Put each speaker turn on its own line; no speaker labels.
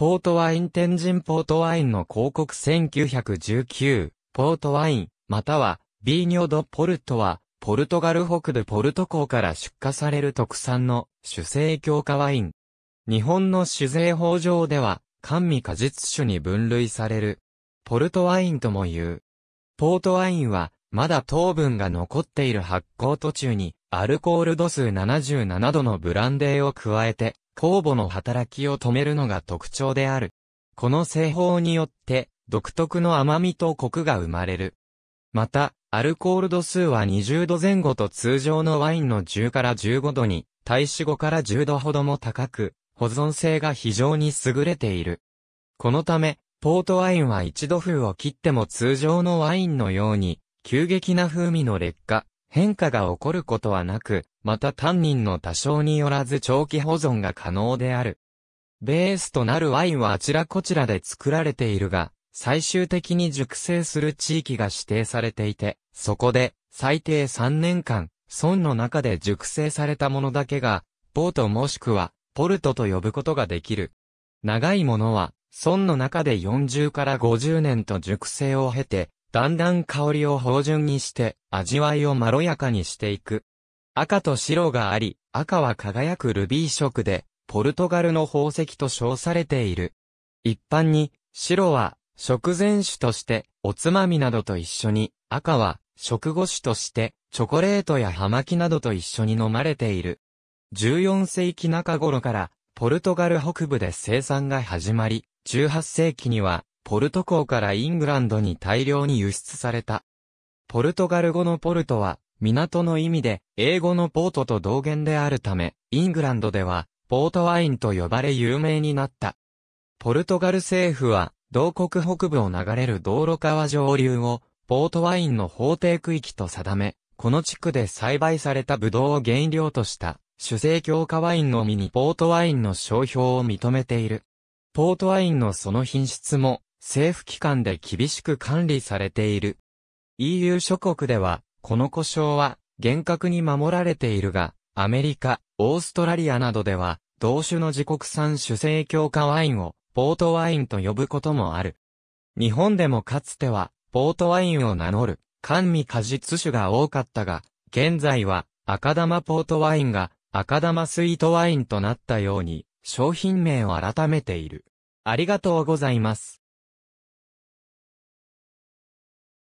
ポートワイン天神ポートワインの広告1919、ポートワイン、または、ビーニョド・ポルトは、ポルトガル北部ポルト港から出荷される特産の酒税強化ワイン。日本の酒税法上では、甘味果実酒に分類される。ポルトワインとも言う。ポートワインは、まだ糖分が残っている発酵途中に、アルコール度数77度のブランデーを加えて、酵母の働きを止めるのが特徴である。この製法によって、独特の甘みとコクが生まれる。また、アルコール度数は20度前後と通常のワインの10から15度に、対し5から10度ほども高く、保存性が非常に優れている。このため、ポートワインは一度風を切っても通常のワインのように、急激な風味の劣化、変化が起こることはなく、またタンニンの多少によらず長期保存が可能である。ベースとなるワインはあちらこちらで作られているが、最終的に熟成する地域が指定されていて、そこで最低3年間、村の中で熟成されたものだけが、ポートもしくはポルトと呼ぶことができる。長いものは、村の中で40から50年と熟成を経て、だんだん香りを芳醇にして、味わいをまろやかにしていく。赤と白があり、赤は輝くルビー色で、ポルトガルの宝石と称されている。一般に、白は食前酒として、おつまみなどと一緒に、赤は食後酒として、チョコレートや葉巻などと一緒に飲まれている。14世紀中頃から、ポルトガル北部で生産が始まり、18世紀には、ポルト港からイングランドに大量に輸出された。ポルトガル語のポルトは、港の意味で、英語のポートと同源であるため、イングランドでは、ポートワインと呼ばれ有名になった。ポルトガル政府は、同国北部を流れる道路川上流を、ポートワインの法定区域と定め、この地区で栽培されたブドウを原料とした、主成強化ワインのみにポートワインの商標を認めている。ポートワインのその品質も、政府機関で厳しく管理されている。EU 諸国では、この故障は厳格に守られているが、アメリカ、オーストラリアなどでは、同種の自国産主成強化ワインを、ポートワインと呼ぶこともある。日本でもかつては、ポートワインを名乗る、甘味果実酒が多かったが、現在は、赤玉ポートワインが、赤玉スイートワインとなったように、商品名を改めている。ありがとうございます。